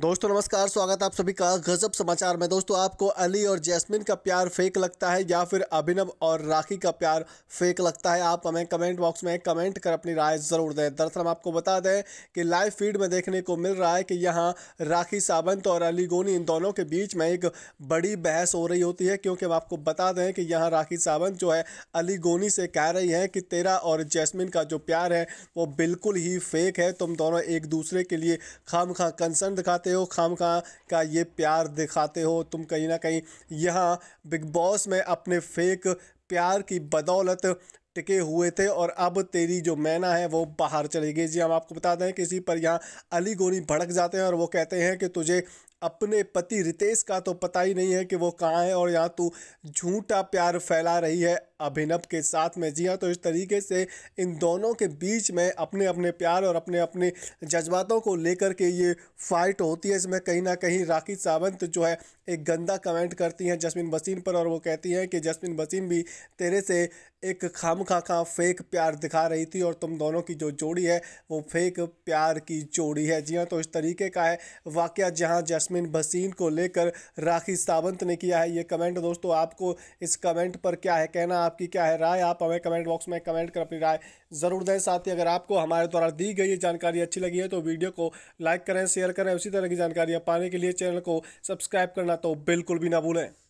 दोस्तों नमस्कार स्वागत आप सभी का गजब समाचार में दोस्तों आपको अली और जैस्मिन का प्यार फेक लगता है या फिर अभिनव और राखी का प्यार फेक लगता है आप हमें कमेंट बॉक्स में कमेंट कर अपनी राय ज़रूर दें दरअसल हम आपको बता दें कि लाइव फीड में देखने को मिल रहा है कि यहाँ राखी सावंत और अली गोनी इन दोनों के बीच में एक बड़ी बहस हो रही होती है क्योंकि हम आपको बता दें कि यहाँ राखी सावंत जो है अली गोनी से कह रही हैं कि तेरा और जैस्मिन का जो प्यार है वो बिल्कुल ही फेक है तुम दोनों एक दूसरे के लिए खाम खा कंसर्न दिखाते दिखाते हो खाम खां का ये प्यार दिखाते हो तुम कहीं ना कहीं यहाँ बिग बॉस में अपने फेक प्यार की बदौलत टिके हुए थे और अब तेरी जो मैना है वो बाहर चली गई जी हम आपको बता दें कि इसी पर यहाँ अली गोनी भड़क जाते हैं और वो कहते हैं कि तुझे अपने पति रितेश का तो पता ही नहीं है कि वो कहाँ है और यहाँ तू झूठा प्यार फैला रही है अभिनव के साथ में जी हाँ तो इस तरीके से इन दोनों के बीच में अपने अपने प्यार और अपने अपने जज्बातों को लेकर के ये फाइट होती है इसमें कहीं ना कहीं राखी सावंत जो है एक गंदा कमेंट करती हैं जसमिन वसीम पर और वो कहती हैं कि जसमिन वसीम भी तेरे से एक खाम खा खा फेक प्यार दिखा रही थी और तुम दोनों की जो जोड़ी है वो फेक प्यार की जोड़ी है जी हाँ तो इस तरीके का है वाक़ जहाँ जसमिन जैस्मिन भसीन को लेकर राखी सावंत ने किया है ये कमेंट दोस्तों आपको इस कमेंट पर क्या है कहना आपकी क्या है राय आप हमें कमेंट बॉक्स में कमेंट कर अपनी राय ज़रूर दें साथ ही अगर आपको हमारे द्वारा दी गई ये जानकारी अच्छी लगी है तो वीडियो को लाइक करें शेयर करें उसी तरह की जानकारियाँ पाने के लिए चैनल को सब्सक्राइब करना तो बिल्कुल भी ना भूलें